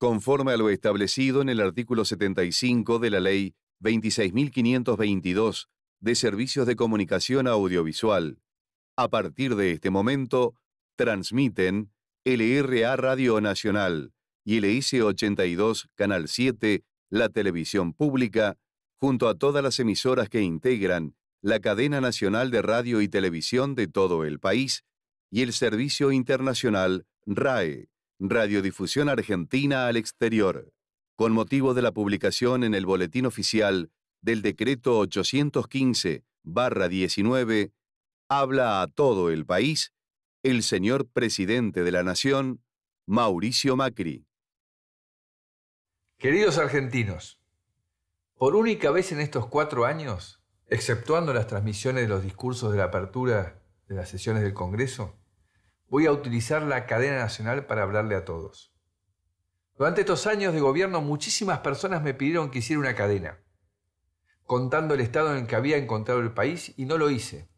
conforme a lo establecido en el artículo 75 de la Ley 26.522 de Servicios de Comunicación Audiovisual. A partir de este momento, transmiten LRA Radio Nacional y LIC 82 Canal 7, la televisión pública, junto a todas las emisoras que integran la cadena nacional de radio y televisión de todo el país y el servicio internacional RAE. Radiodifusión Argentina al Exterior, con motivo de la publicación en el Boletín Oficial del Decreto 815-19, habla a todo el país el señor presidente de la Nación, Mauricio Macri. Queridos argentinos, por única vez en estos cuatro años, exceptuando las transmisiones de los discursos de la apertura de las sesiones del Congreso, voy a utilizar la cadena nacional para hablarle a todos. Durante estos años de gobierno muchísimas personas me pidieron que hiciera una cadena, contando el estado en el que había encontrado el país y no lo hice.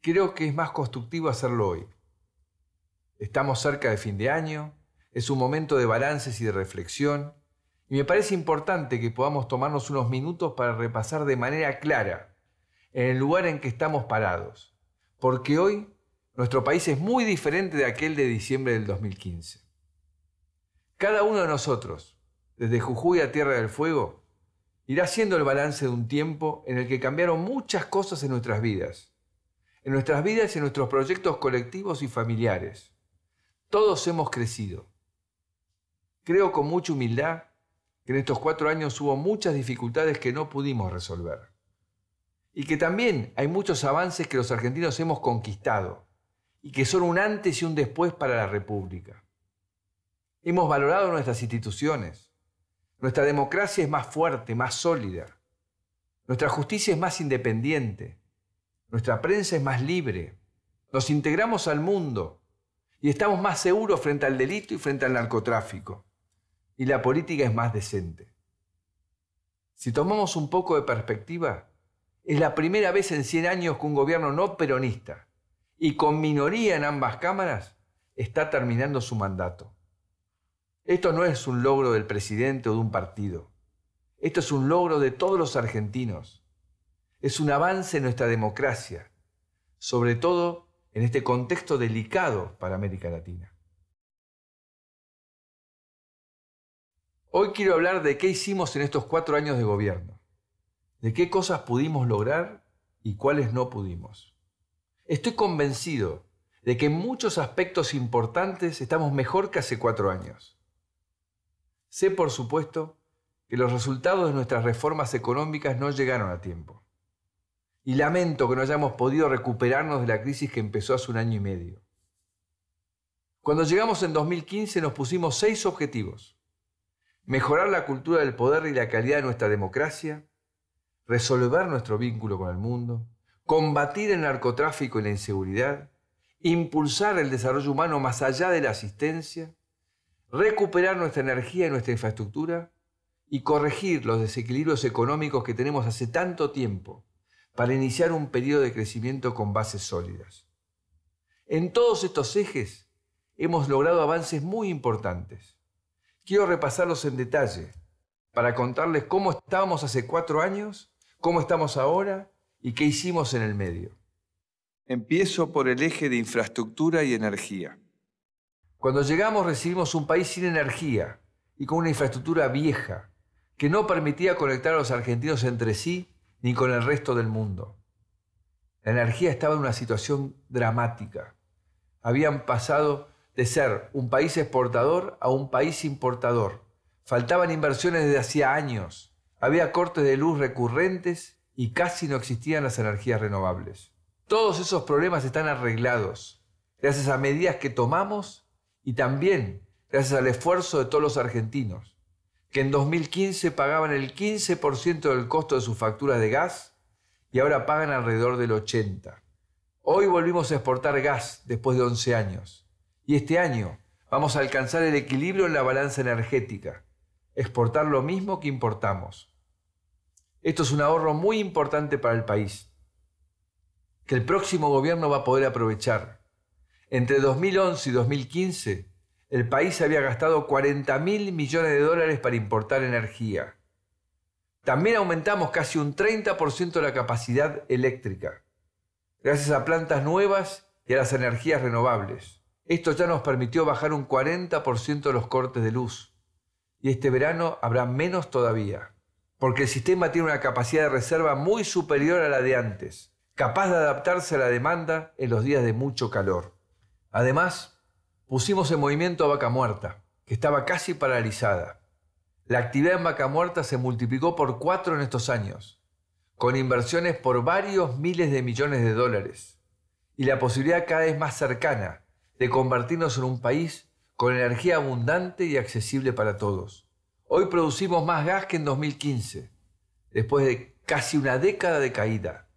Creo que es más constructivo hacerlo hoy. Estamos cerca de fin de año, es un momento de balances y de reflexión, y me parece importante que podamos tomarnos unos minutos para repasar de manera clara en el lugar en que estamos parados, porque hoy nuestro país es muy diferente de aquel de diciembre del 2015. Cada uno de nosotros, desde Jujuy a Tierra del Fuego, irá haciendo el balance de un tiempo en el que cambiaron muchas cosas en nuestras vidas, en nuestras vidas y en nuestros proyectos colectivos y familiares. Todos hemos crecido. Creo con mucha humildad que en estos cuatro años hubo muchas dificultades que no pudimos resolver. Y que también hay muchos avances que los argentinos hemos conquistado y que son un antes y un después para la República. Hemos valorado nuestras instituciones. Nuestra democracia es más fuerte, más sólida. Nuestra justicia es más independiente. Nuestra prensa es más libre. Nos integramos al mundo y estamos más seguros frente al delito y frente al narcotráfico. Y la política es más decente. Si tomamos un poco de perspectiva, es la primera vez en 100 años que un gobierno no peronista y con minoría en ambas cámaras, está terminando su mandato. Esto no es un logro del presidente o de un partido. Esto es un logro de todos los argentinos. Es un avance en nuestra democracia, sobre todo en este contexto delicado para América Latina. Hoy quiero hablar de qué hicimos en estos cuatro años de gobierno, de qué cosas pudimos lograr y cuáles no pudimos. Estoy convencido de que en muchos aspectos importantes estamos mejor que hace cuatro años. Sé, por supuesto, que los resultados de nuestras reformas económicas no llegaron a tiempo. Y lamento que no hayamos podido recuperarnos de la crisis que empezó hace un año y medio. Cuando llegamos en 2015 nos pusimos seis objetivos. Mejorar la cultura del poder y la calidad de nuestra democracia, resolver nuestro vínculo con el mundo, combatir el narcotráfico y la inseguridad, impulsar el desarrollo humano más allá de la asistencia, recuperar nuestra energía y nuestra infraestructura y corregir los desequilibrios económicos que tenemos hace tanto tiempo para iniciar un periodo de crecimiento con bases sólidas. En todos estos ejes hemos logrado avances muy importantes. Quiero repasarlos en detalle para contarles cómo estábamos hace cuatro años, cómo estamos ahora ¿Y qué hicimos en el medio? Empiezo por el eje de infraestructura y energía. Cuando llegamos recibimos un país sin energía y con una infraestructura vieja que no permitía conectar a los argentinos entre sí ni con el resto del mundo. La energía estaba en una situación dramática. Habían pasado de ser un país exportador a un país importador. Faltaban inversiones desde hacía años. Había cortes de luz recurrentes y casi no existían las energías renovables. Todos esos problemas están arreglados gracias a medidas que tomamos y también gracias al esfuerzo de todos los argentinos, que en 2015 pagaban el 15% del costo de sus facturas de gas y ahora pagan alrededor del 80%. Hoy volvimos a exportar gas después de 11 años y este año vamos a alcanzar el equilibrio en la balanza energética, exportar lo mismo que importamos. Esto es un ahorro muy importante para el país, que el próximo gobierno va a poder aprovechar. Entre 2011 y 2015, el país había gastado 40 mil millones de dólares para importar energía. También aumentamos casi un 30% la capacidad eléctrica, gracias a plantas nuevas y a las energías renovables. Esto ya nos permitió bajar un 40% los cortes de luz, y este verano habrá menos todavía porque el sistema tiene una capacidad de reserva muy superior a la de antes, capaz de adaptarse a la demanda en los días de mucho calor. Además, pusimos en movimiento a Vaca Muerta, que estaba casi paralizada. La actividad en Vaca Muerta se multiplicó por cuatro en estos años, con inversiones por varios miles de millones de dólares, y la posibilidad cada vez más cercana de convertirnos en un país con energía abundante y accesible para todos. Hoy producimos más gas que en 2015, después de casi una década de caída.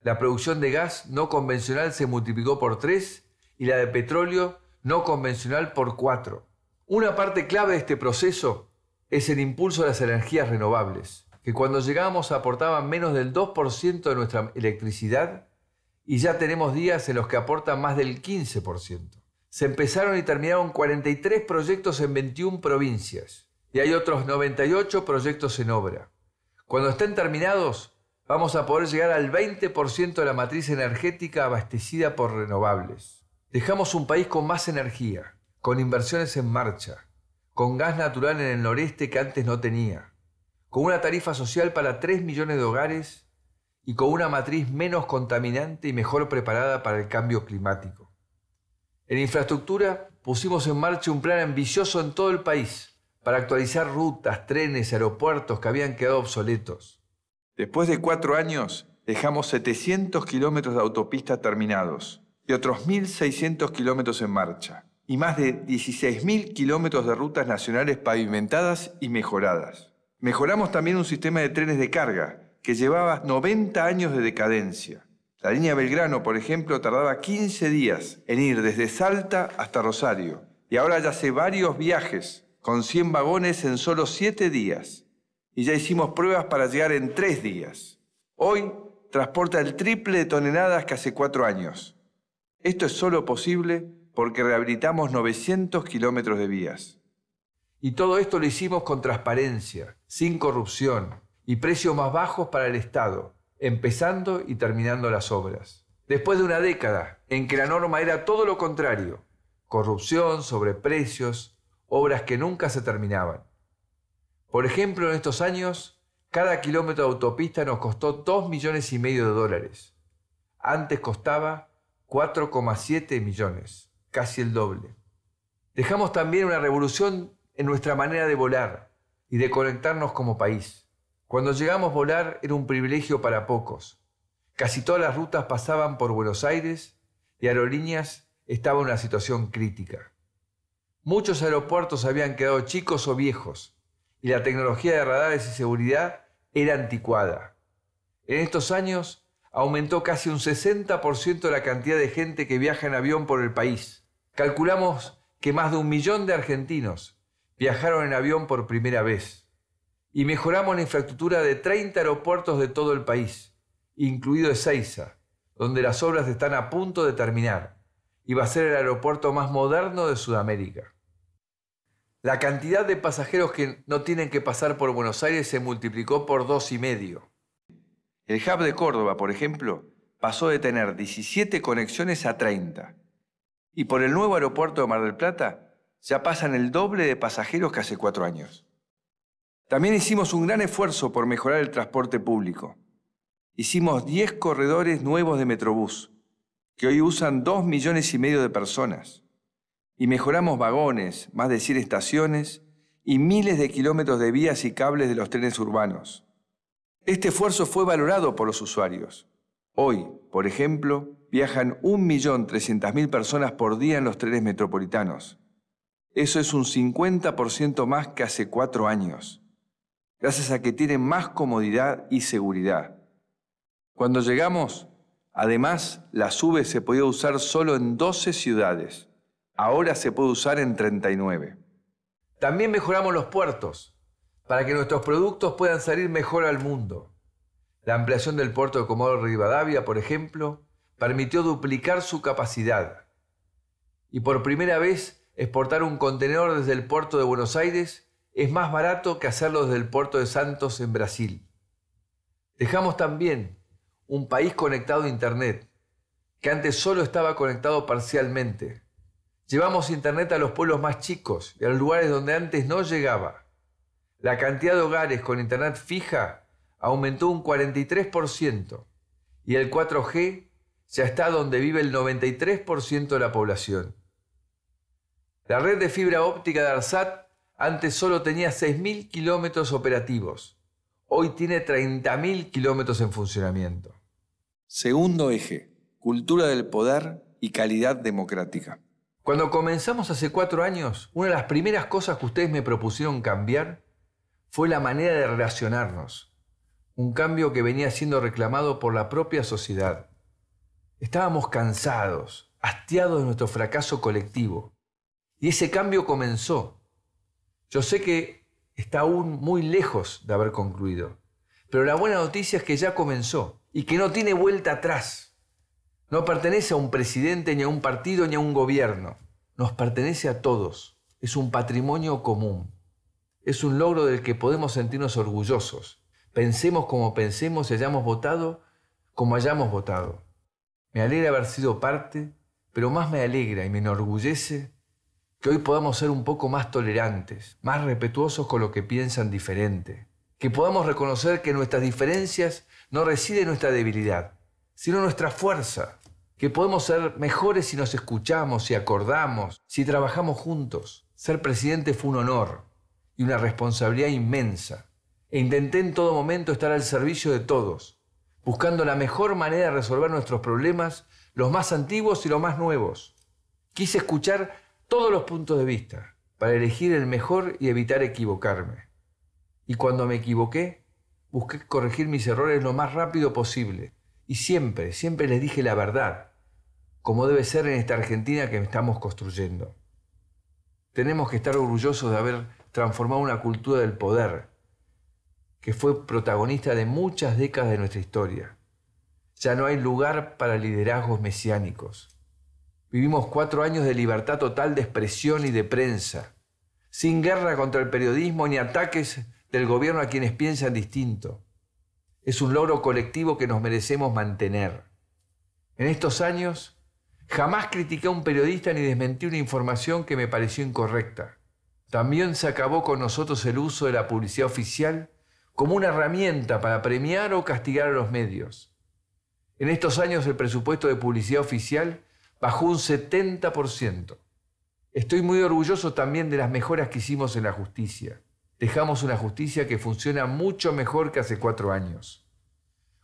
La producción de gas no convencional se multiplicó por 3 y la de petróleo no convencional por 4. Una parte clave de este proceso es el impulso de las energías renovables, que cuando llegamos aportaban menos del 2% de nuestra electricidad y ya tenemos días en los que aportan más del 15%. Se empezaron y terminaron 43 proyectos en 21 provincias y hay otros 98 proyectos en obra. Cuando estén terminados, vamos a poder llegar al 20% de la matriz energética abastecida por renovables. Dejamos un país con más energía, con inversiones en marcha, con gas natural en el noreste que antes no tenía, con una tarifa social para 3 millones de hogares y con una matriz menos contaminante y mejor preparada para el cambio climático. En infraestructura pusimos en marcha un plan ambicioso en todo el país para actualizar rutas, trenes, aeropuertos que habían quedado obsoletos. Después de cuatro años, dejamos 700 kilómetros de autopista terminados y otros 1.600 kilómetros en marcha y más de 16.000 kilómetros de rutas nacionales pavimentadas y mejoradas. Mejoramos también un sistema de trenes de carga que llevaba 90 años de decadencia. La línea Belgrano, por ejemplo, tardaba 15 días en ir desde Salta hasta Rosario y ahora ya hace varios viajes con 100 vagones en solo 7 días y ya hicimos pruebas para llegar en 3 días. Hoy transporta el triple de toneladas que hace 4 años. Esto es solo posible porque rehabilitamos 900 kilómetros de vías. Y todo esto lo hicimos con transparencia, sin corrupción y precios más bajos para el Estado, empezando y terminando las obras. Después de una década en que la norma era todo lo contrario, corrupción, sobre sobreprecios, obras que nunca se terminaban. Por ejemplo, en estos años, cada kilómetro de autopista nos costó 2 millones y medio de dólares. Antes costaba 4,7 millones, casi el doble. Dejamos también una revolución en nuestra manera de volar y de conectarnos como país. Cuando llegamos a volar era un privilegio para pocos. Casi todas las rutas pasaban por Buenos Aires y aerolíneas estaba en una situación crítica. Muchos aeropuertos habían quedado chicos o viejos y la tecnología de radares y seguridad era anticuada. En estos años aumentó casi un 60% la cantidad de gente que viaja en avión por el país. Calculamos que más de un millón de argentinos viajaron en avión por primera vez. Y mejoramos la infraestructura de 30 aeropuertos de todo el país, incluido Ezeiza, donde las obras están a punto de terminar y va a ser el aeropuerto más moderno de Sudamérica. La cantidad de pasajeros que no tienen que pasar por Buenos Aires se multiplicó por dos y medio. El hub de Córdoba, por ejemplo, pasó de tener 17 conexiones a 30. Y por el nuevo aeropuerto de Mar del Plata ya pasan el doble de pasajeros que hace cuatro años. También hicimos un gran esfuerzo por mejorar el transporte público. Hicimos 10 corredores nuevos de Metrobús, que hoy usan dos millones y medio de personas. Y mejoramos vagones, más de 100 estaciones y miles de kilómetros de vías y cables de los trenes urbanos. Este esfuerzo fue valorado por los usuarios. Hoy, por ejemplo, viajan 1.300.000 personas por día en los trenes metropolitanos. Eso es un 50% más que hace cuatro años, gracias a que tienen más comodidad y seguridad. Cuando llegamos, Además, la SUBE se podía usar solo en 12 ciudades. Ahora se puede usar en 39. También mejoramos los puertos para que nuestros productos puedan salir mejor al mundo. La ampliación del puerto de Comodoro Rivadavia, por ejemplo, permitió duplicar su capacidad y por primera vez exportar un contenedor desde el puerto de Buenos Aires es más barato que hacerlo desde el puerto de Santos en Brasil. Dejamos también un país conectado a Internet, que antes solo estaba conectado parcialmente. Llevamos Internet a los pueblos más chicos y a los lugares donde antes no llegaba. La cantidad de hogares con Internet fija aumentó un 43% y el 4G ya está donde vive el 93% de la población. La red de fibra óptica de ARSAT antes solo tenía 6.000 kilómetros operativos, hoy tiene 30.000 kilómetros en funcionamiento. Segundo eje, cultura del poder y calidad democrática. Cuando comenzamos hace cuatro años, una de las primeras cosas que ustedes me propusieron cambiar fue la manera de relacionarnos, un cambio que venía siendo reclamado por la propia sociedad. Estábamos cansados, hastiados de nuestro fracaso colectivo, y ese cambio comenzó. Yo sé que está aún muy lejos de haber concluido, pero la buena noticia es que ya comenzó y que no tiene vuelta atrás. No pertenece a un presidente, ni a un partido, ni a un gobierno. Nos pertenece a todos. Es un patrimonio común. Es un logro del que podemos sentirnos orgullosos. Pensemos como pensemos y hayamos votado como hayamos votado. Me alegra haber sido parte, pero más me alegra y me enorgullece que hoy podamos ser un poco más tolerantes, más respetuosos con lo que piensan diferente, que podamos reconocer que nuestras diferencias no reside nuestra debilidad, sino nuestra fuerza, que podemos ser mejores si nos escuchamos, si acordamos, si trabajamos juntos. Ser presidente fue un honor y una responsabilidad inmensa, e intenté en todo momento estar al servicio de todos, buscando la mejor manera de resolver nuestros problemas, los más antiguos y los más nuevos. Quise escuchar todos los puntos de vista para elegir el mejor y evitar equivocarme. Y cuando me equivoqué, busqué corregir mis errores lo más rápido posible. Y siempre, siempre les dije la verdad, como debe ser en esta Argentina que estamos construyendo. Tenemos que estar orgullosos de haber transformado una cultura del poder, que fue protagonista de muchas décadas de nuestra historia. Ya no hay lugar para liderazgos mesiánicos. Vivimos cuatro años de libertad total de expresión y de prensa, sin guerra contra el periodismo ni ataques del gobierno a quienes piensan distinto. Es un logro colectivo que nos merecemos mantener. En estos años, jamás critiqué a un periodista ni desmentí una información que me pareció incorrecta. También se acabó con nosotros el uso de la publicidad oficial como una herramienta para premiar o castigar a los medios. En estos años el presupuesto de publicidad oficial bajó un 70%. Estoy muy orgulloso también de las mejoras que hicimos en la justicia dejamos una justicia que funciona mucho mejor que hace cuatro años,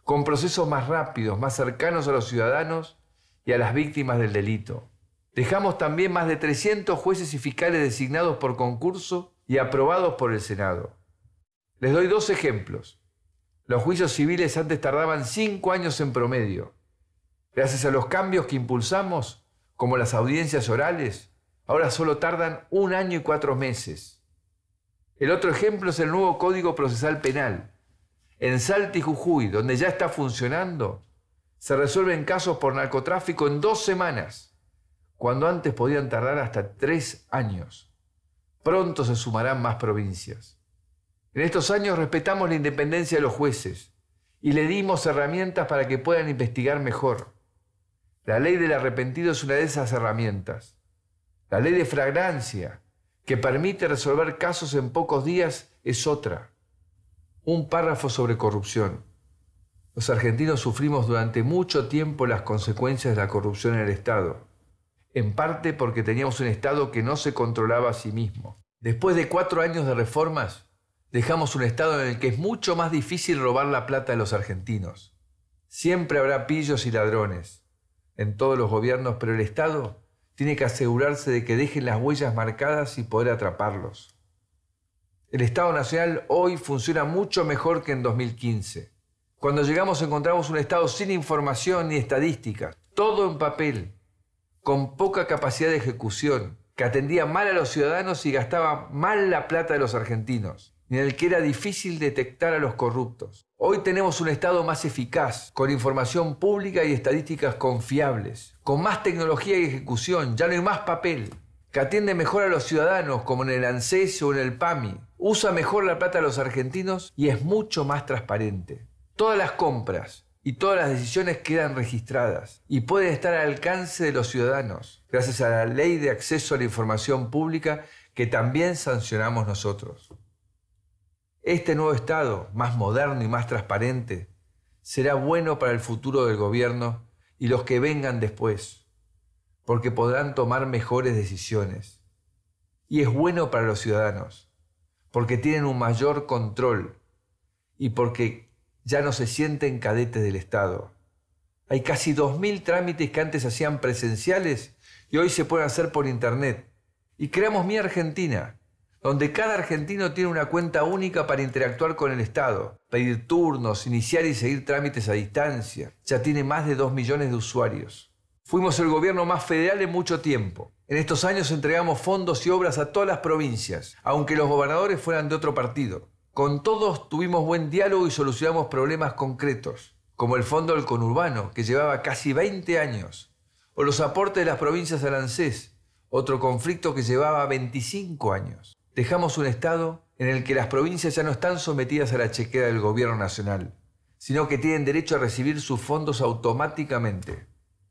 con procesos más rápidos, más cercanos a los ciudadanos y a las víctimas del delito. Dejamos también más de 300 jueces y fiscales designados por concurso y aprobados por el Senado. Les doy dos ejemplos. Los juicios civiles antes tardaban cinco años en promedio. Gracias a los cambios que impulsamos, como las audiencias orales, ahora solo tardan un año y cuatro meses. El otro ejemplo es el nuevo Código Procesal Penal. En Salta y Jujuy, donde ya está funcionando, se resuelven casos por narcotráfico en dos semanas, cuando antes podían tardar hasta tres años. Pronto se sumarán más provincias. En estos años respetamos la independencia de los jueces y le dimos herramientas para que puedan investigar mejor. La ley del arrepentido es una de esas herramientas. La ley de fragancia que permite resolver casos en pocos días es otra. Un párrafo sobre corrupción. Los argentinos sufrimos durante mucho tiempo las consecuencias de la corrupción en el Estado, en parte porque teníamos un Estado que no se controlaba a sí mismo. Después de cuatro años de reformas, dejamos un Estado en el que es mucho más difícil robar la plata de los argentinos. Siempre habrá pillos y ladrones en todos los gobiernos, pero el Estado tiene que asegurarse de que dejen las huellas marcadas y poder atraparlos. El Estado Nacional hoy funciona mucho mejor que en 2015. Cuando llegamos encontramos un Estado sin información ni estadística, todo en papel, con poca capacidad de ejecución, que atendía mal a los ciudadanos y gastaba mal la plata de los argentinos ni en el que era difícil detectar a los corruptos. Hoy tenemos un Estado más eficaz, con información pública y estadísticas confiables, con más tecnología y ejecución, ya no hay más papel, que atiende mejor a los ciudadanos, como en el ANSES o en el PAMI, usa mejor la plata de los argentinos y es mucho más transparente. Todas las compras y todas las decisiones quedan registradas y pueden estar al alcance de los ciudadanos, gracias a la ley de acceso a la información pública que también sancionamos nosotros. Este nuevo Estado, más moderno y más transparente, será bueno para el futuro del gobierno y los que vengan después, porque podrán tomar mejores decisiones. Y es bueno para los ciudadanos, porque tienen un mayor control y porque ya no se sienten cadetes del Estado. Hay casi 2.000 trámites que antes hacían presenciales y hoy se pueden hacer por Internet. Y creamos Mi Argentina, donde cada argentino tiene una cuenta única para interactuar con el Estado, pedir turnos, iniciar y seguir trámites a distancia. Ya tiene más de 2 millones de usuarios. Fuimos el gobierno más federal en mucho tiempo. En estos años entregamos fondos y obras a todas las provincias, aunque los gobernadores fueran de otro partido. Con todos tuvimos buen diálogo y solucionamos problemas concretos, como el fondo del conurbano, que llevaba casi 20 años, o los aportes de las provincias al ANSES, otro conflicto que llevaba 25 años dejamos un Estado en el que las provincias ya no están sometidas a la chequera del gobierno nacional, sino que tienen derecho a recibir sus fondos automáticamente.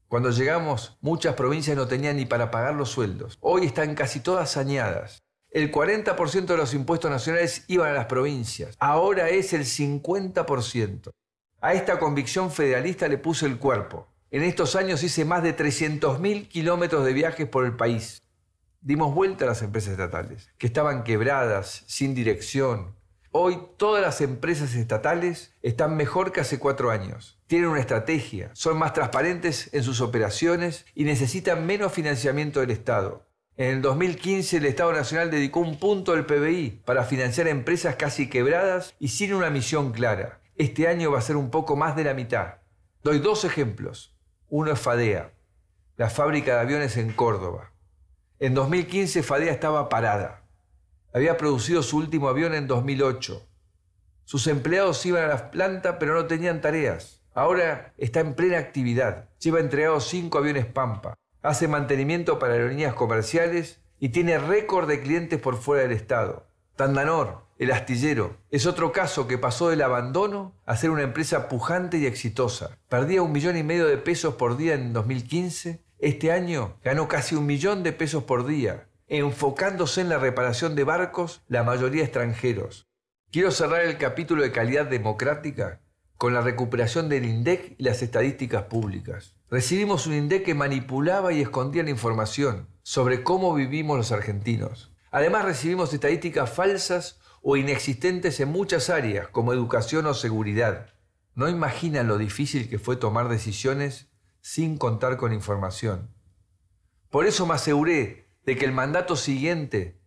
Cuando llegamos, muchas provincias no tenían ni para pagar los sueldos. Hoy están casi todas sañadas. El 40% de los impuestos nacionales iban a las provincias. Ahora es el 50%. A esta convicción federalista le puse el cuerpo. En estos años hice más de 300.000 kilómetros de viajes por el país. Dimos vuelta a las empresas estatales, que estaban quebradas, sin dirección. Hoy todas las empresas estatales están mejor que hace cuatro años. Tienen una estrategia, son más transparentes en sus operaciones y necesitan menos financiamiento del Estado. En el 2015 el Estado Nacional dedicó un punto del PBI para financiar empresas casi quebradas y sin una misión clara. Este año va a ser un poco más de la mitad. Doy dos ejemplos. Uno es FADEA, la fábrica de aviones en Córdoba. En 2015 Fadea estaba parada. Había producido su último avión en 2008. Sus empleados iban a la planta pero no tenían tareas. Ahora está en plena actividad. Lleva entregados cinco aviones Pampa. Hace mantenimiento para aerolíneas comerciales y tiene récord de clientes por fuera del Estado. Tandanor, el astillero, es otro caso que pasó del abandono a ser una empresa pujante y exitosa. Perdía un millón y medio de pesos por día en 2015 este año ganó casi un millón de pesos por día, enfocándose en la reparación de barcos, la mayoría extranjeros. Quiero cerrar el capítulo de calidad democrática con la recuperación del INDEC y las estadísticas públicas. Recibimos un INDEC que manipulaba y escondía la información sobre cómo vivimos los argentinos. Además recibimos estadísticas falsas o inexistentes en muchas áreas, como educación o seguridad. No imaginan lo difícil que fue tomar decisiones sin contar con información. Por eso me aseguré de que el mandato siguiente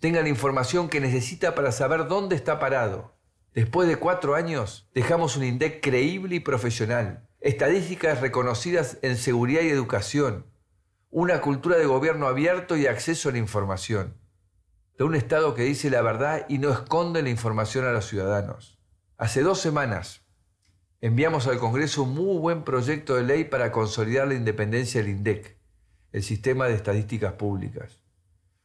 tenga la información que necesita para saber dónde está parado. Después de cuatro años, dejamos un INDEC creíble y profesional, estadísticas reconocidas en seguridad y educación, una cultura de gobierno abierto y acceso a la información, de un Estado que dice la verdad y no esconde la información a los ciudadanos. Hace dos semanas enviamos al Congreso un muy buen proyecto de ley para consolidar la independencia del INDEC, el sistema de estadísticas públicas.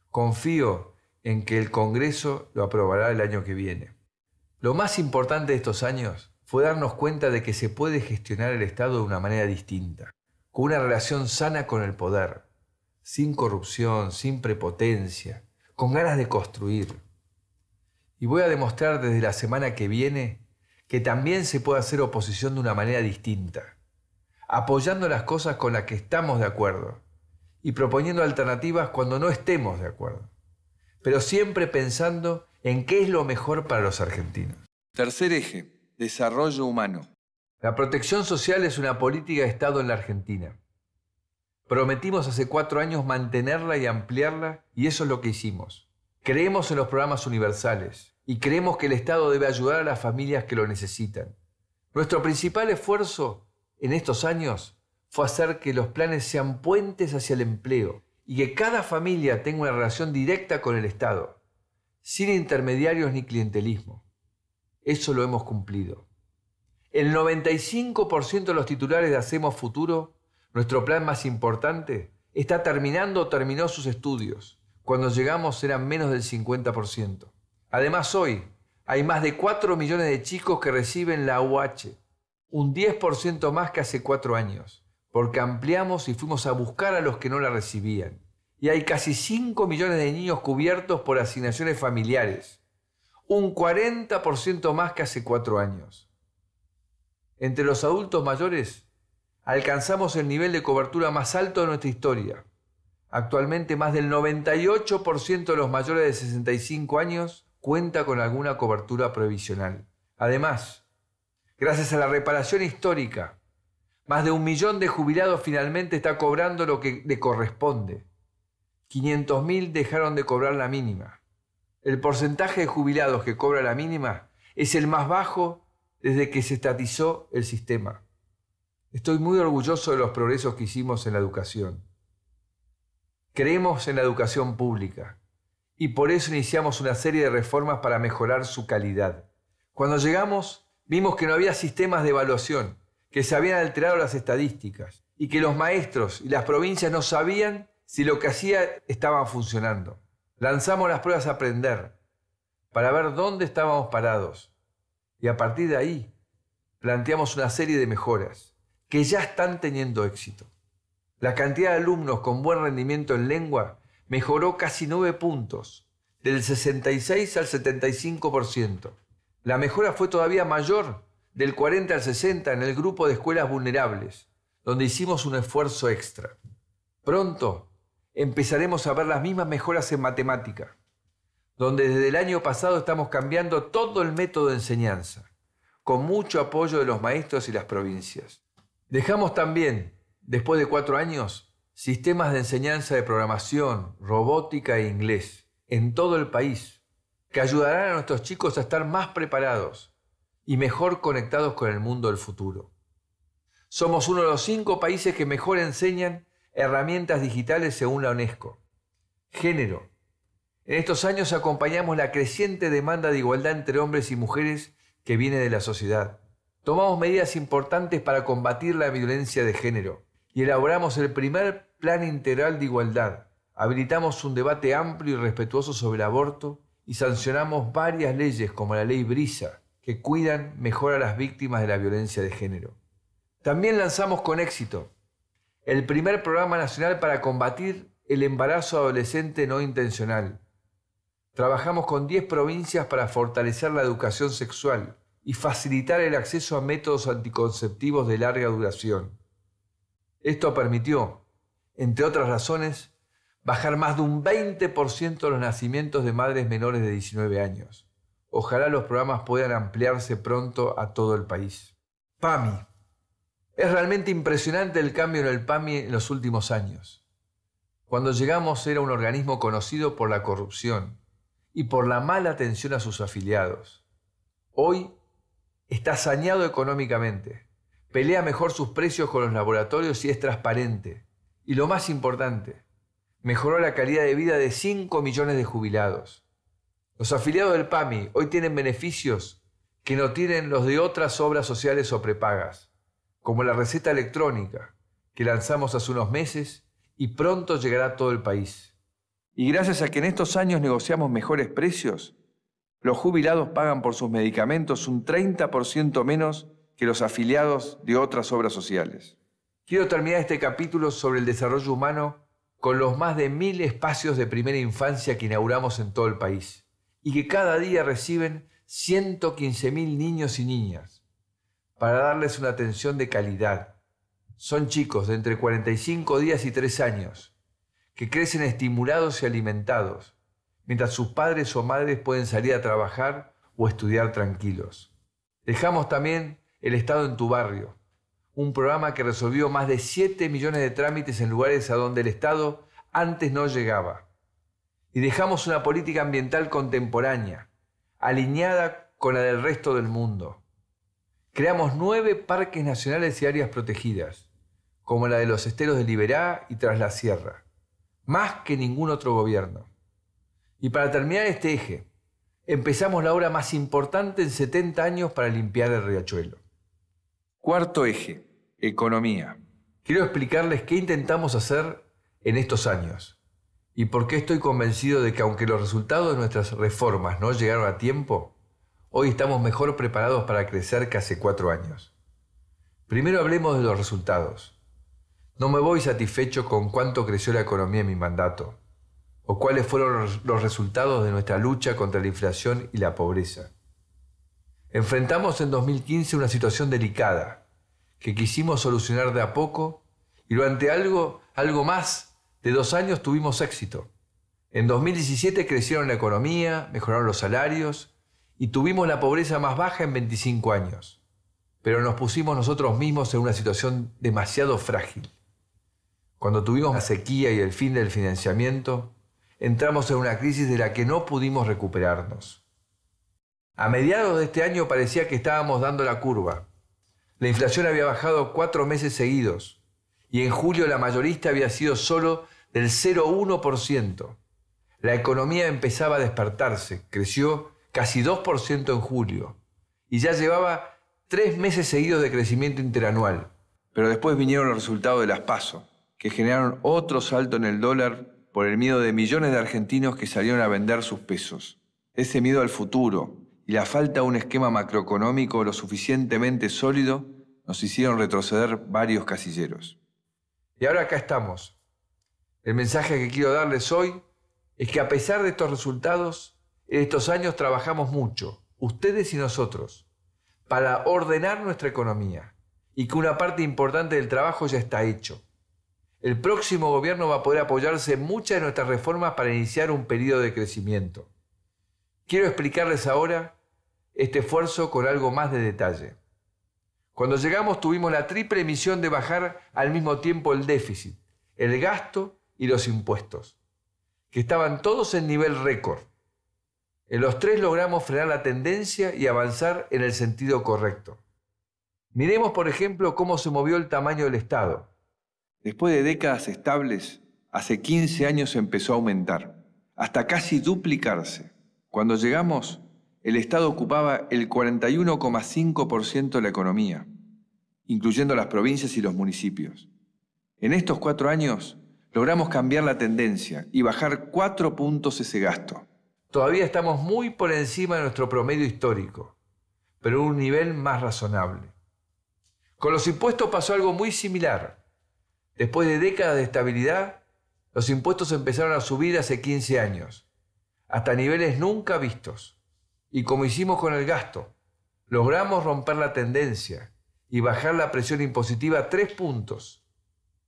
Confío en que el Congreso lo aprobará el año que viene. Lo más importante de estos años fue darnos cuenta de que se puede gestionar el Estado de una manera distinta, con una relación sana con el poder, sin corrupción, sin prepotencia, con ganas de construir. Y voy a demostrar desde la semana que viene que también se puede hacer oposición de una manera distinta, apoyando las cosas con las que estamos de acuerdo y proponiendo alternativas cuando no estemos de acuerdo, pero siempre pensando en qué es lo mejor para los argentinos. Tercer eje, desarrollo humano. La protección social es una política de Estado en la Argentina. Prometimos hace cuatro años mantenerla y ampliarla y eso es lo que hicimos. Creemos en los programas universales, y creemos que el Estado debe ayudar a las familias que lo necesitan. Nuestro principal esfuerzo en estos años fue hacer que los planes sean puentes hacia el empleo y que cada familia tenga una relación directa con el Estado, sin intermediarios ni clientelismo. Eso lo hemos cumplido. El 95% de los titulares de Hacemos Futuro, nuestro plan más importante, está terminando o terminó sus estudios. Cuando llegamos eran menos del 50%. Además, hoy hay más de 4 millones de chicos que reciben la UH, un 10% más que hace 4 años, porque ampliamos y fuimos a buscar a los que no la recibían. Y hay casi 5 millones de niños cubiertos por asignaciones familiares, un 40% más que hace 4 años. Entre los adultos mayores, alcanzamos el nivel de cobertura más alto de nuestra historia. Actualmente más del 98% de los mayores de 65 años cuenta con alguna cobertura provisional. Además, gracias a la reparación histórica, más de un millón de jubilados finalmente está cobrando lo que le corresponde. 500.000 dejaron de cobrar la mínima. El porcentaje de jubilados que cobra la mínima es el más bajo desde que se estatizó el sistema. Estoy muy orgulloso de los progresos que hicimos en la educación. Creemos en la educación pública y por eso iniciamos una serie de reformas para mejorar su calidad. Cuando llegamos, vimos que no había sistemas de evaluación, que se habían alterado las estadísticas y que los maestros y las provincias no sabían si lo que hacía estaba funcionando. Lanzamos las pruebas a aprender para ver dónde estábamos parados y a partir de ahí planteamos una serie de mejoras que ya están teniendo éxito. La cantidad de alumnos con buen rendimiento en lengua mejoró casi nueve puntos, del 66 al 75%. La mejora fue todavía mayor, del 40 al 60 en el grupo de escuelas vulnerables, donde hicimos un esfuerzo extra. Pronto empezaremos a ver las mismas mejoras en matemática, donde desde el año pasado estamos cambiando todo el método de enseñanza, con mucho apoyo de los maestros y las provincias. Dejamos también, después de cuatro años, sistemas de enseñanza de programación, robótica e inglés en todo el país, que ayudarán a nuestros chicos a estar más preparados y mejor conectados con el mundo del futuro. Somos uno de los cinco países que mejor enseñan herramientas digitales según la UNESCO. Género. En estos años acompañamos la creciente demanda de igualdad entre hombres y mujeres que viene de la sociedad. Tomamos medidas importantes para combatir la violencia de género y elaboramos el primer plan integral de igualdad. Habilitamos un debate amplio y respetuoso sobre el aborto y sancionamos varias leyes como la ley Brisa, que cuidan mejor a las víctimas de la violencia de género. También lanzamos con éxito el primer programa nacional para combatir el embarazo adolescente no intencional. Trabajamos con 10 provincias para fortalecer la educación sexual y facilitar el acceso a métodos anticonceptivos de larga duración. Esto permitió, entre otras razones, bajar más de un 20% los nacimientos de madres menores de 19 años. Ojalá los programas puedan ampliarse pronto a todo el país. PAMI. Es realmente impresionante el cambio en el PAMI en los últimos años. Cuando llegamos era un organismo conocido por la corrupción y por la mala atención a sus afiliados. Hoy está sañado económicamente pelea mejor sus precios con los laboratorios y es transparente. Y lo más importante, mejoró la calidad de vida de 5 millones de jubilados. Los afiliados del PAMI hoy tienen beneficios que no tienen los de otras obras sociales o prepagas, como la receta electrónica que lanzamos hace unos meses y pronto llegará a todo el país. Y gracias a que en estos años negociamos mejores precios, los jubilados pagan por sus medicamentos un 30% menos que los afiliados de otras obras sociales. Quiero terminar este capítulo sobre el desarrollo humano con los más de mil espacios de primera infancia que inauguramos en todo el país y que cada día reciben 115 mil niños y niñas para darles una atención de calidad. Son chicos de entre 45 días y 3 años que crecen estimulados y alimentados, mientras sus padres o madres pueden salir a trabajar o estudiar tranquilos. Dejamos también el Estado en tu barrio, un programa que resolvió más de 7 millones de trámites en lugares a donde el Estado antes no llegaba. Y dejamos una política ambiental contemporánea, alineada con la del resto del mundo. Creamos nueve parques nacionales y áreas protegidas, como la de los esteros de Liberá y Tras Sierra, más que ningún otro gobierno. Y para terminar este eje, empezamos la obra más importante en 70 años para limpiar el riachuelo. Cuarto eje, economía. Quiero explicarles qué intentamos hacer en estos años y por qué estoy convencido de que aunque los resultados de nuestras reformas no llegaron a tiempo, hoy estamos mejor preparados para crecer que hace cuatro años. Primero hablemos de los resultados. No me voy satisfecho con cuánto creció la economía en mi mandato, o cuáles fueron los resultados de nuestra lucha contra la inflación y la pobreza. Enfrentamos en 2015 una situación delicada que quisimos solucionar de a poco y durante algo, algo más de dos años tuvimos éxito. En 2017 crecieron la economía, mejoraron los salarios y tuvimos la pobreza más baja en 25 años. Pero nos pusimos nosotros mismos en una situación demasiado frágil. Cuando tuvimos la sequía y el fin del financiamiento, entramos en una crisis de la que no pudimos recuperarnos. A mediados de este año parecía que estábamos dando la curva. La inflación había bajado cuatro meses seguidos y en julio la mayorista había sido solo del 0,1%. La economía empezaba a despertarse, creció casi 2% en julio y ya llevaba tres meses seguidos de crecimiento interanual. Pero después vinieron los resultados de las PASO, que generaron otro salto en el dólar por el miedo de millones de argentinos que salieron a vender sus pesos. Ese miedo al futuro, y la falta de un esquema macroeconómico lo suficientemente sólido nos hicieron retroceder varios casilleros. Y ahora acá estamos. El mensaje que quiero darles hoy es que a pesar de estos resultados, en estos años trabajamos mucho, ustedes y nosotros, para ordenar nuestra economía y que una parte importante del trabajo ya está hecho. El próximo gobierno va a poder apoyarse en muchas de nuestras reformas para iniciar un periodo de crecimiento. Quiero explicarles ahora este esfuerzo con algo más de detalle. Cuando llegamos tuvimos la triple misión de bajar al mismo tiempo el déficit, el gasto y los impuestos, que estaban todos en nivel récord. En los tres logramos frenar la tendencia y avanzar en el sentido correcto. Miremos, por ejemplo, cómo se movió el tamaño del Estado. Después de décadas estables, hace 15 años empezó a aumentar, hasta casi duplicarse. Cuando llegamos, el Estado ocupaba el 41,5% de la economía, incluyendo las provincias y los municipios. En estos cuatro años, logramos cambiar la tendencia y bajar cuatro puntos ese gasto. Todavía estamos muy por encima de nuestro promedio histórico, pero en un nivel más razonable. Con los impuestos pasó algo muy similar. Después de décadas de estabilidad, los impuestos empezaron a subir hace 15 años hasta niveles nunca vistos. Y como hicimos con el gasto, logramos romper la tendencia y bajar la presión impositiva tres puntos.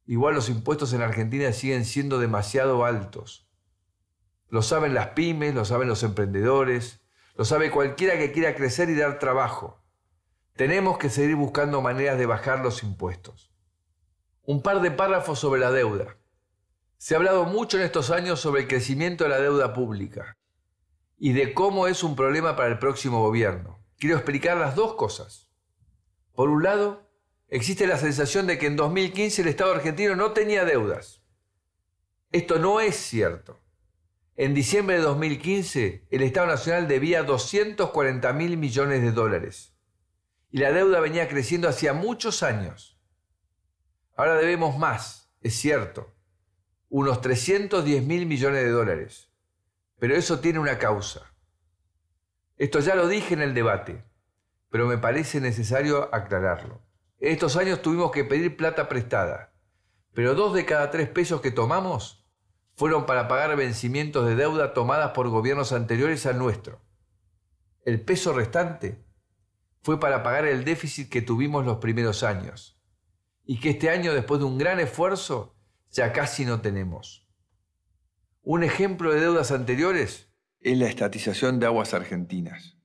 Igual los impuestos en Argentina siguen siendo demasiado altos. Lo saben las pymes, lo saben los emprendedores, lo sabe cualquiera que quiera crecer y dar trabajo. Tenemos que seguir buscando maneras de bajar los impuestos. Un par de párrafos sobre la deuda. Se ha hablado mucho en estos años sobre el crecimiento de la deuda pública y de cómo es un problema para el próximo gobierno. Quiero explicar las dos cosas. Por un lado, existe la sensación de que en 2015 el Estado argentino no tenía deudas. Esto no es cierto. En diciembre de 2015, el Estado Nacional debía 240 mil millones de dólares y la deuda venía creciendo hacía muchos años. Ahora debemos más, es cierto, unos 310 mil millones de dólares. Pero eso tiene una causa. Esto ya lo dije en el debate, pero me parece necesario aclararlo. estos años tuvimos que pedir plata prestada, pero dos de cada tres pesos que tomamos fueron para pagar vencimientos de deuda tomadas por gobiernos anteriores al nuestro. El peso restante fue para pagar el déficit que tuvimos los primeros años y que este año, después de un gran esfuerzo, ya casi no tenemos. Un ejemplo de deudas anteriores es la estatización de aguas argentinas.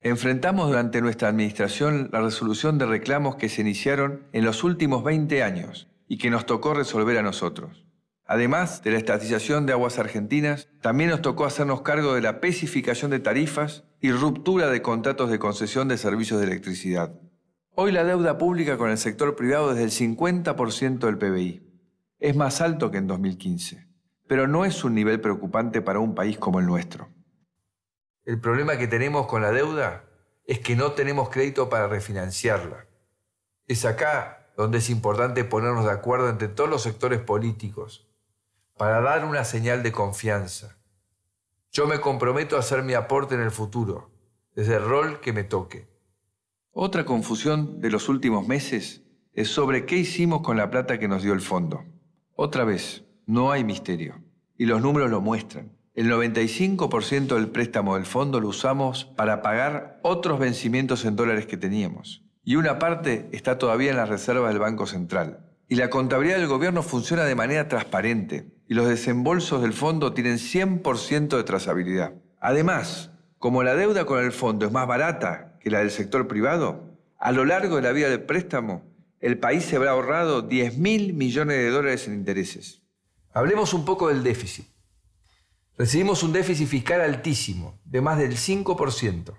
Enfrentamos durante nuestra administración la resolución de reclamos que se iniciaron en los últimos 20 años y que nos tocó resolver a nosotros. Además de la estatización de aguas argentinas, también nos tocó hacernos cargo de la especificación de tarifas y ruptura de contratos de concesión de servicios de electricidad. Hoy la deuda pública con el sector privado es del 50% del PBI es más alto que en 2015, pero no es un nivel preocupante para un país como el nuestro. El problema que tenemos con la deuda es que no tenemos crédito para refinanciarla. Es acá donde es importante ponernos de acuerdo entre todos los sectores políticos para dar una señal de confianza. Yo me comprometo a hacer mi aporte en el futuro, desde el rol que me toque. Otra confusión de los últimos meses es sobre qué hicimos con la plata que nos dio el fondo. Otra vez, no hay misterio. Y los números lo muestran. El 95% del préstamo del fondo lo usamos para pagar otros vencimientos en dólares que teníamos. Y una parte está todavía en las reservas del Banco Central. Y la contabilidad del gobierno funciona de manera transparente. Y los desembolsos del fondo tienen 100% de trazabilidad. Además, como la deuda con el fondo es más barata que la del sector privado, a lo largo de la vida del préstamo, el país se habrá ahorrado 10 mil millones de dólares en intereses. Hablemos un poco del déficit. Recibimos un déficit fiscal altísimo, de más del 5%,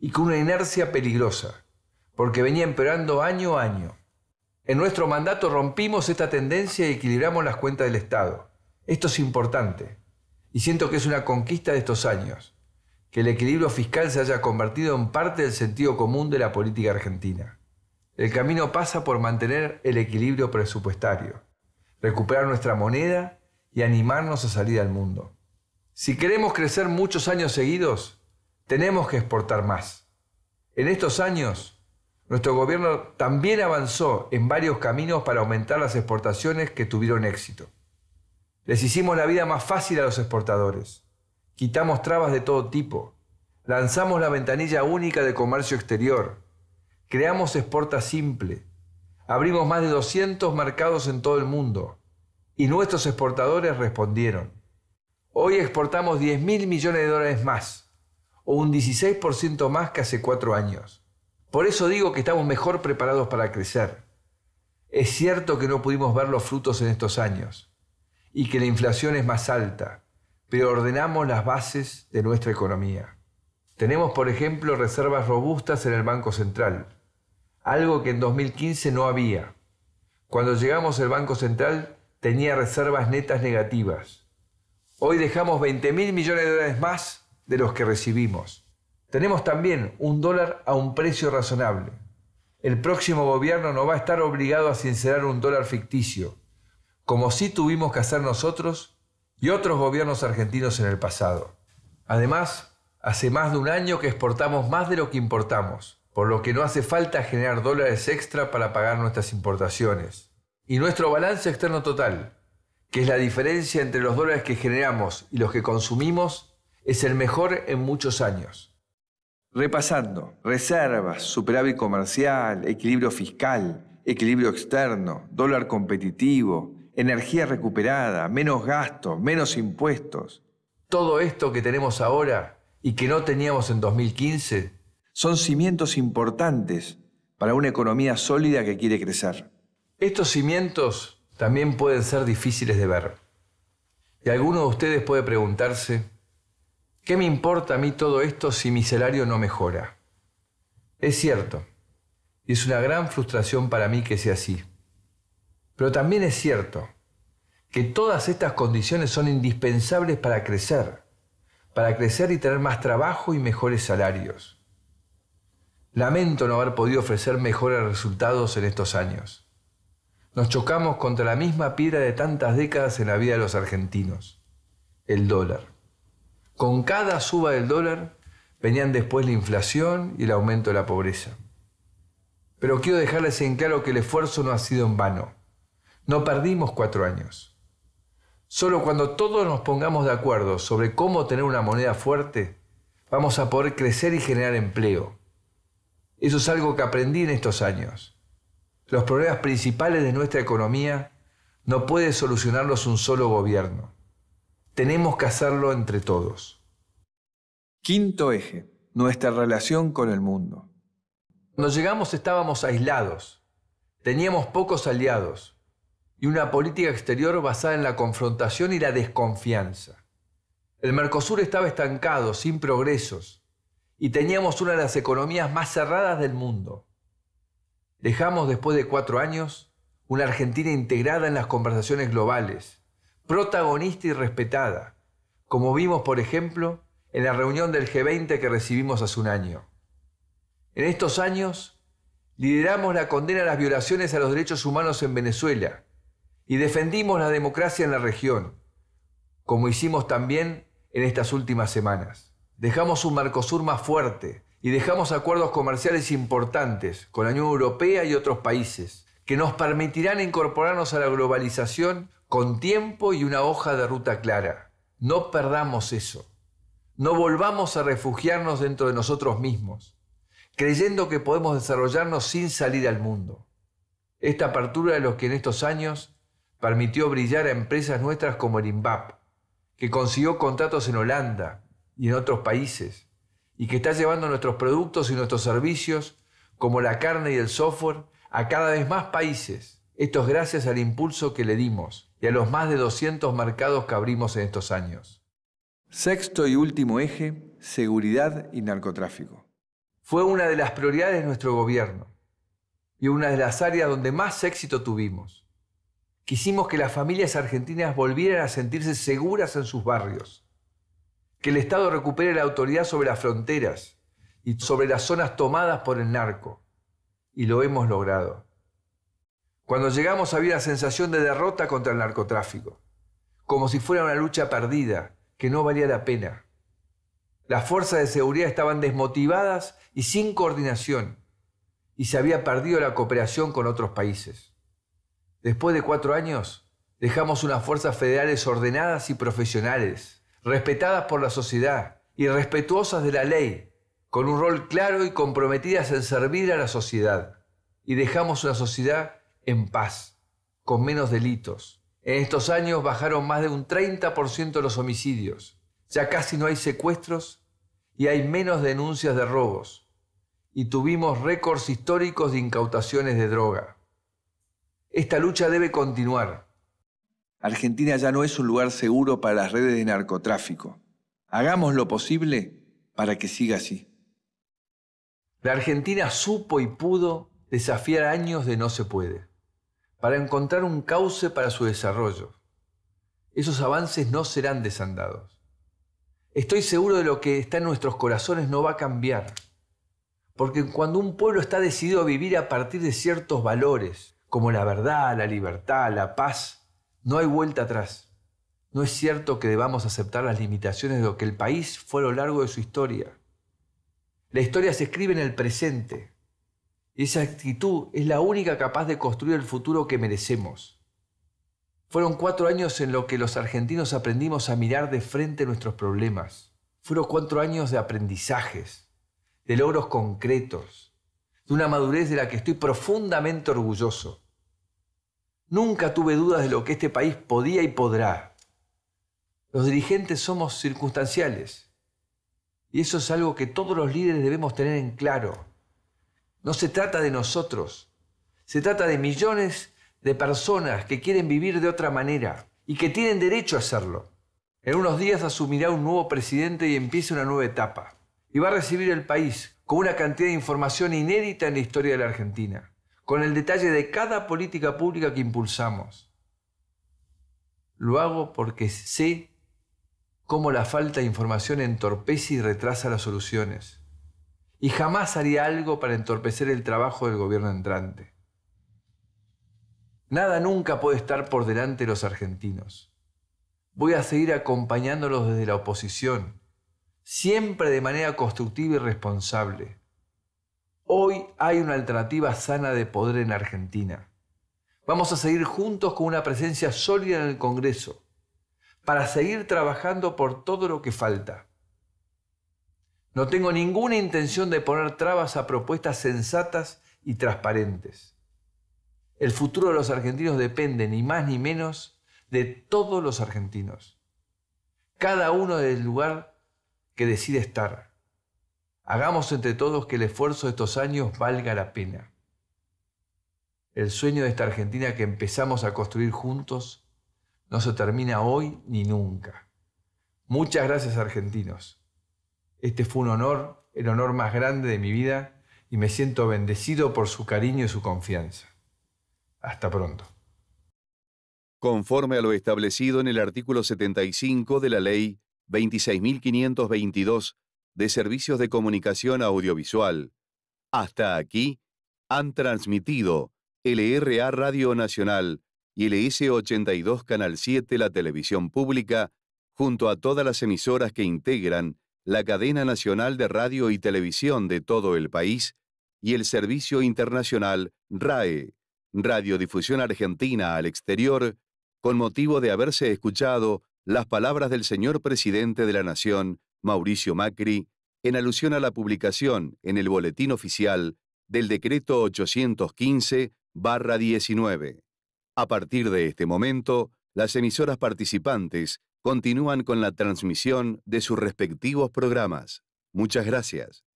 y con una inercia peligrosa, porque venía empeorando año a año. En nuestro mandato rompimos esta tendencia y equilibramos las cuentas del Estado. Esto es importante, y siento que es una conquista de estos años, que el equilibrio fiscal se haya convertido en parte del sentido común de la política argentina. El camino pasa por mantener el equilibrio presupuestario, recuperar nuestra moneda y animarnos a salir al mundo. Si queremos crecer muchos años seguidos, tenemos que exportar más. En estos años, nuestro gobierno también avanzó en varios caminos para aumentar las exportaciones que tuvieron éxito. Les hicimos la vida más fácil a los exportadores. Quitamos trabas de todo tipo. Lanzamos la ventanilla única de comercio exterior Creamos Exporta Simple. Abrimos más de 200 mercados en todo el mundo. Y nuestros exportadores respondieron. Hoy exportamos 10 mil millones de dólares más, o un 16% más que hace cuatro años. Por eso digo que estamos mejor preparados para crecer. Es cierto que no pudimos ver los frutos en estos años y que la inflación es más alta, pero ordenamos las bases de nuestra economía. Tenemos, por ejemplo, reservas robustas en el Banco Central, algo que en 2015 no había. Cuando llegamos el Banco Central tenía reservas netas negativas. Hoy dejamos 20 mil millones de dólares más de los que recibimos. Tenemos también un dólar a un precio razonable. El próximo gobierno no va a estar obligado a sincerar un dólar ficticio, como sí tuvimos que hacer nosotros y otros gobiernos argentinos en el pasado. Además, hace más de un año que exportamos más de lo que importamos por lo que no hace falta generar dólares extra para pagar nuestras importaciones. Y nuestro balance externo total, que es la diferencia entre los dólares que generamos y los que consumimos, es el mejor en muchos años. Repasando, reservas, superávit comercial, equilibrio fiscal, equilibrio externo, dólar competitivo, energía recuperada, menos gastos, menos impuestos. Todo esto que tenemos ahora y que no teníamos en 2015 son cimientos importantes para una economía sólida que quiere crecer. Estos cimientos también pueden ser difíciles de ver. Y alguno de ustedes puede preguntarse, ¿qué me importa a mí todo esto si mi salario no mejora? Es cierto, y es una gran frustración para mí que sea así. Pero también es cierto que todas estas condiciones son indispensables para crecer, para crecer y tener más trabajo y mejores salarios. Lamento no haber podido ofrecer mejores resultados en estos años. Nos chocamos contra la misma piedra de tantas décadas en la vida de los argentinos, el dólar. Con cada suba del dólar venían después la inflación y el aumento de la pobreza. Pero quiero dejarles en claro que el esfuerzo no ha sido en vano. No perdimos cuatro años. Solo cuando todos nos pongamos de acuerdo sobre cómo tener una moneda fuerte, vamos a poder crecer y generar empleo eso es algo que aprendí en estos años. Los problemas principales de nuestra economía no puede solucionarlos un solo gobierno. Tenemos que hacerlo entre todos. Quinto eje, nuestra relación con el mundo. Cuando llegamos estábamos aislados, teníamos pocos aliados y una política exterior basada en la confrontación y la desconfianza. El Mercosur estaba estancado, sin progresos, y teníamos una de las economías más cerradas del mundo. Dejamos después de cuatro años una Argentina integrada en las conversaciones globales, protagonista y respetada, como vimos, por ejemplo, en la reunión del G20 que recibimos hace un año. En estos años, lideramos la condena a las violaciones a los derechos humanos en Venezuela y defendimos la democracia en la región, como hicimos también en estas últimas semanas. Dejamos un Mercosur más fuerte y dejamos acuerdos comerciales importantes con la Unión Europea y otros países que nos permitirán incorporarnos a la globalización con tiempo y una hoja de ruta clara. No perdamos eso. No volvamos a refugiarnos dentro de nosotros mismos, creyendo que podemos desarrollarnos sin salir al mundo. Esta apertura de los que en estos años permitió brillar a empresas nuestras como el INVAP, que consiguió contratos en Holanda, y en otros países, y que está llevando nuestros productos y nuestros servicios, como la carne y el software, a cada vez más países. Esto es gracias al impulso que le dimos y a los más de 200 mercados que abrimos en estos años. Sexto y último eje, seguridad y narcotráfico. Fue una de las prioridades de nuestro gobierno y una de las áreas donde más éxito tuvimos. Quisimos que las familias argentinas volvieran a sentirse seguras en sus barrios que el Estado recupere la autoridad sobre las fronteras y sobre las zonas tomadas por el narco. Y lo hemos logrado. Cuando llegamos había la sensación de derrota contra el narcotráfico, como si fuera una lucha perdida, que no valía la pena. Las fuerzas de seguridad estaban desmotivadas y sin coordinación, y se había perdido la cooperación con otros países. Después de cuatro años, dejamos unas fuerzas federales ordenadas y profesionales, respetadas por la sociedad y respetuosas de la ley, con un rol claro y comprometidas en servir a la sociedad. Y dejamos una sociedad en paz, con menos delitos. En estos años bajaron más de un 30% los homicidios. Ya casi no hay secuestros y hay menos denuncias de robos. Y tuvimos récords históricos de incautaciones de droga. Esta lucha debe continuar Argentina ya no es un lugar seguro para las redes de narcotráfico. Hagamos lo posible para que siga así. La Argentina supo y pudo desafiar años de no se puede, para encontrar un cauce para su desarrollo. Esos avances no serán desandados. Estoy seguro de lo que está en nuestros corazones no va a cambiar, porque cuando un pueblo está decidido a vivir a partir de ciertos valores, como la verdad, la libertad, la paz, no hay vuelta atrás. No es cierto que debamos aceptar las limitaciones de lo que el país fue a lo largo de su historia. La historia se escribe en el presente. Y esa actitud es la única capaz de construir el futuro que merecemos. Fueron cuatro años en los que los argentinos aprendimos a mirar de frente nuestros problemas. Fueron cuatro años de aprendizajes, de logros concretos, de una madurez de la que estoy profundamente orgulloso. Nunca tuve dudas de lo que este país podía y podrá. Los dirigentes somos circunstanciales. Y eso es algo que todos los líderes debemos tener en claro. No se trata de nosotros. Se trata de millones de personas que quieren vivir de otra manera y que tienen derecho a hacerlo. En unos días asumirá un nuevo presidente y empiece una nueva etapa. Y va a recibir el país con una cantidad de información inédita en la historia de la Argentina con el detalle de cada política pública que impulsamos. Lo hago porque sé cómo la falta de información entorpece y retrasa las soluciones. Y jamás haría algo para entorpecer el trabajo del gobierno entrante. Nada nunca puede estar por delante de los argentinos. Voy a seguir acompañándolos desde la oposición, siempre de manera constructiva y responsable. Hoy hay una alternativa sana de poder en Argentina. Vamos a seguir juntos con una presencia sólida en el Congreso para seguir trabajando por todo lo que falta. No tengo ninguna intención de poner trabas a propuestas sensatas y transparentes. El futuro de los argentinos depende ni más ni menos de todos los argentinos. Cada uno del lugar que decide estar. Hagamos entre todos que el esfuerzo de estos años valga la pena. El sueño de esta Argentina que empezamos a construir juntos no se termina hoy ni nunca. Muchas gracias argentinos. Este fue un honor, el honor más grande de mi vida, y me siento bendecido por su cariño y su confianza. Hasta pronto. Conforme a lo establecido en el artículo 75 de la ley 26.522, de servicios de comunicación audiovisual. Hasta aquí han transmitido LRA Radio Nacional y LS82 Canal 7 La Televisión Pública, junto a todas las emisoras que integran la cadena nacional de radio y televisión de todo el país y el servicio internacional RAE, Radiodifusión Argentina al Exterior, con motivo de haberse escuchado las palabras del señor presidente de la Nación, Mauricio Macri, en alusión a la publicación en el Boletín Oficial del Decreto 815-19. A partir de este momento, las emisoras participantes continúan con la transmisión de sus respectivos programas. Muchas gracias.